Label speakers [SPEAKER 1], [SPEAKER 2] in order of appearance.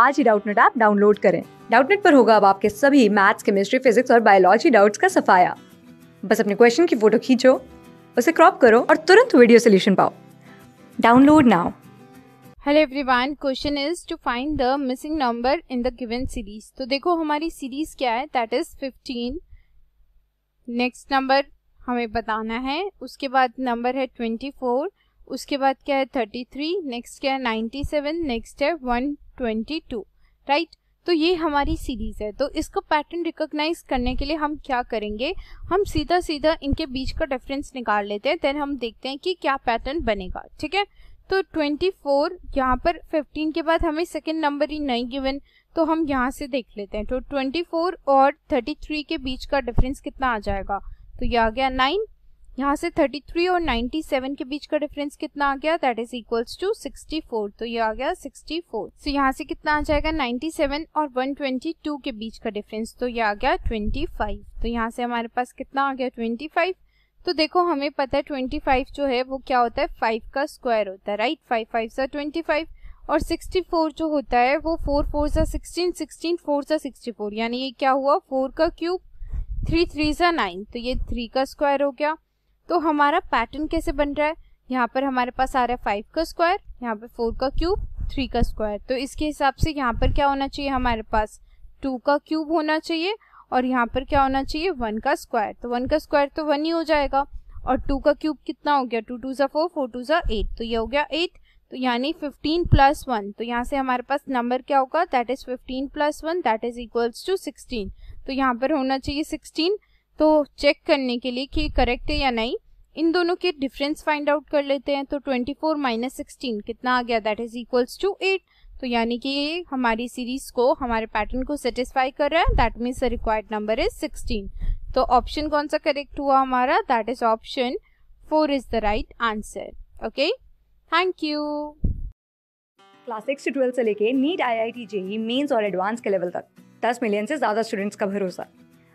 [SPEAKER 1] आज ही Doubtnut app download करें डाउटनेट पर होगा अब आपके सभी मैथ्स केमिस्ट्री फिजिक्स और बायोलॉजी डाउट्स का सफाया बस अपने क्वेश्चन की फोटो खींचो उसे क्रॉप करो और तुरंत वीडियो सोल्यूशन पाओ download now
[SPEAKER 2] hello everyone question is to find the missing number in the given series तो देखो हमारी सीरीज क्या है दैट इज 15 नेक्स्ट नंबर हमें बताना है उसके बाद नंबर है 24 उसके बाद क्या है थर्टी थ्री नेक्स्ट क्या है नाइन्टी सेवन नेक्स्ट है वन ट्वेंटी टू राइट तो ये हमारी सीरीज है तो इसको पैटर्न रिकॉग्नाइज करने के लिए हम क्या करेंगे हम सीधा सीधा इनके बीच का डिफरेंस निकाल लेते हैं देन हम देखते हैं कि क्या पैटर्न बनेगा ठीक है तो 24 फोर यहाँ पर 15 के बाद हमें सेकेंड नंबर ही नहीं गिवन तो हम यहाँ से देख लेते हैं तो 24 और 33 के बीच का डिफरेंस कितना आ जाएगा तो ये आ गया नाइन यहाँ से 33 और 97 के बीच का डिफरेंस कितना आ गया दैट इज इक्वल्स टू 64 तो ये आ गया 64 फोर so, यहाँ से कितना आ जाएगा 97 और 122 के बीच का डिफरेंस तो ये आ गया 25 तो यहाँ से हमारे पास कितना आ गया 25 तो देखो हमें पता है 25 जो है वो क्या होता है 5 का स्क्वायर होता है राइट 5 फाइव सा ट्वेंटी और 64 जो होता है वो 4 फोर सा सिक्सटीन सिक्सटीन फोर सा फोर यानी ये क्या हुआ फोर का क्यूब थ्री थ्री सा नाइन तो ये थ्री का स्क्वायर हो गया तो हमारा पैटर्न कैसे बन रहा है यहाँ पर हमारे पास आ रहा है फाइव का स्क्वायर यहाँ पर फोर का क्यूब थ्री का स्क्वायर तो इसके हिसाब से यहाँ पर क्या होना चाहिए हमारे पास टू का क्यूब होना चाहिए और यहाँ पर क्या होना चाहिए वन का स्क्वायर तो वन का स्क्वायर तो वन ही हो जाएगा और टू का क्यूब कितना हो गया टू टू ज़ा फोर फोर टू ज़ा एट तो ये हो गया एट तो यानी फिफ्टीन प्लस वन तो यहाँ से हमारे पास नंबर क्या होगा that is fifteen plus one that is equals to sixteen तो यहाँ पर होना चाहिए सिक्सटीन तो चेक करने के लिए कि करेक्ट है या नहीं इन दोनों के डिफरेंस फाइंड आउट कर लेते हैं तो 24 फोर माइनस सिक्सटीन कितना आ गया that is equals to eight तो यानी कि हमारी सीरीज को हमारे पैटर्न को सेटिस्फाई कर रहा है that means required number is 16 तो ऑप्शन कौन सा करेक्ट हुआ हमारा that is option four is the right answer okay thank you class six से ट्वेल्थ से लेके NEET I I
[SPEAKER 1] T JEE Mains और एडवांस के लेवल तक दस मिलियन से ज्यादा स्टूडेंट्स का भरोसा